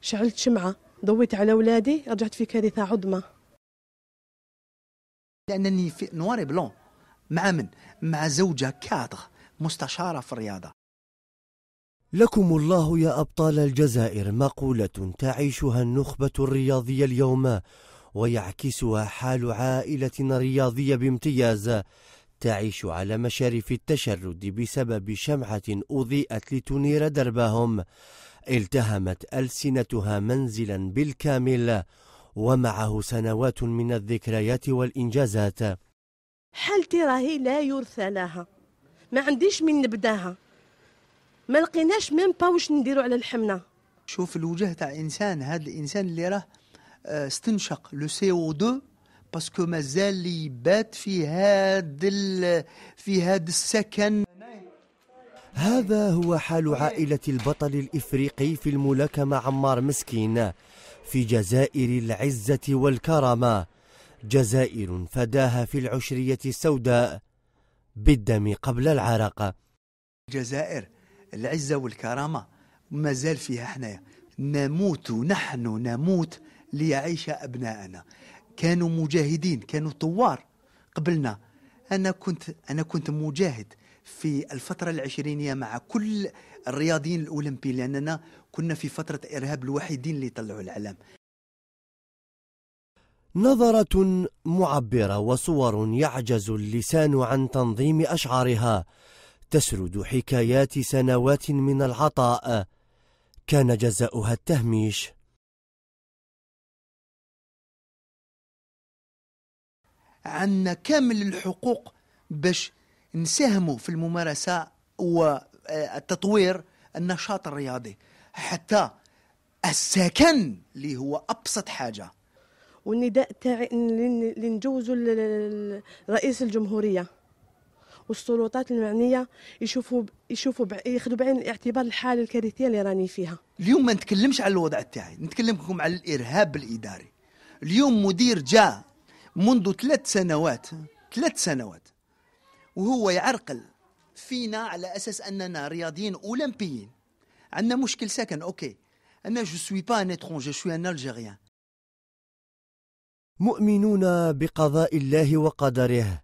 شعلت شمعة ضويت على أولادي رجعت في كارثة عظمى لأنني في نواري بلون مع من؟ مع زوجة كادر مستشارة في الرياضة لكم الله يا أبطال الجزائر مقولة تعيشها النخبة الرياضية اليوم ويعكسها حال عائلة رياضية بامتياز تعيش على مشارف التشرد بسبب شمعة أضيئت لتنير دربهم التهمت ألسنتها منزلا بالكامل ومعه سنوات من الذكريات والإنجازات حالتي راهي لا يرثى لها ما عنديش من نبداها ما لقيناش ميم با واش نديرو على الحمنه شوف الوجه تاع انسان هذا الانسان اللي راه آه، استنشق لو سي او دو باسكو مازال يبات في هذا في هذا السكن هذا هو حال عائلة البطل الإفريقي في الملاكمة عمار مسكين في جزائر العزة والكرامة جزائر فداها في العشرية السوداء بالدم قبل العرق الجزائر العزة والكرامة ما زال فيها حنايا نموت نحن نموت ليعيش أبناءنا كانوا مجاهدين كانوا طوار قبلنا أنا كنت أنا كنت مجاهد في الفترة العشرينية مع كل الرياضيين الأولمبيين لأننا كنا في فترة إرهاب الوحيدين اللي طلعوا العلم نظرة معبرة وصور يعجز اللسان عن تنظيم أشعارها تسرد حكايات سنوات من العطاء كان جزاؤها التهميش عنا كامل الحقوق باش نساهموا في الممارسه والتطوير النشاط الرياضي حتى السكن اللي هو ابسط حاجه والنداء تاعي لنجوزوا رئيس الجمهوريه والسلطات المعنيه يشوفوا يشوفوا ياخذوا بعين الاعتبار الحاله الكارثيه اللي راني فيها اليوم ما نتكلمش على الوضع تاعي نتكلمكم على الارهاب الاداري اليوم مدير جاء منذ ثلاث سنوات ثلاث سنوات وهو يعرقل فينا على اساس اننا رياضيين اولمبيين عندنا مشكل ساكن اوكي انا جو سوي با ان اترونجي جو ان الجيريان مؤمنون بقضاء الله وقدره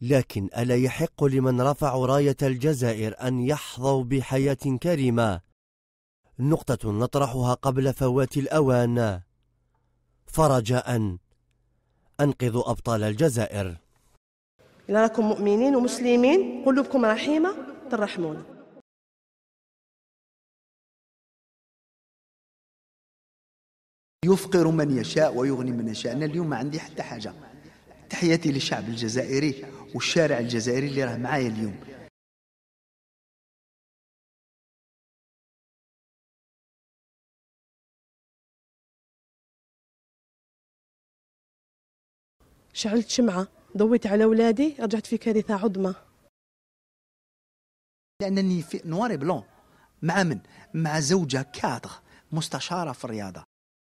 لكن الا يحق لمن رفعوا رايه الجزائر ان يحظوا بحياه كريمه نقطه نطرحها قبل فوات الاوان فرجاء انقذوا ابطال الجزائر إلا راكم مؤمنين ومسلمين قلوبكم رحيمة ترحمونا يفقر من يشاء ويغني من يشاء أنا اليوم ما عندي حتى حاجة تحياتي للشعب الجزائري والشارع الجزائري اللي راه معايا اليوم شعلت شمعة ضويت على ولادي رجعت في كارثة عظمى لأنني في نواري بلون مع من؟ مع زوجة كادر مستشارة في الرياضة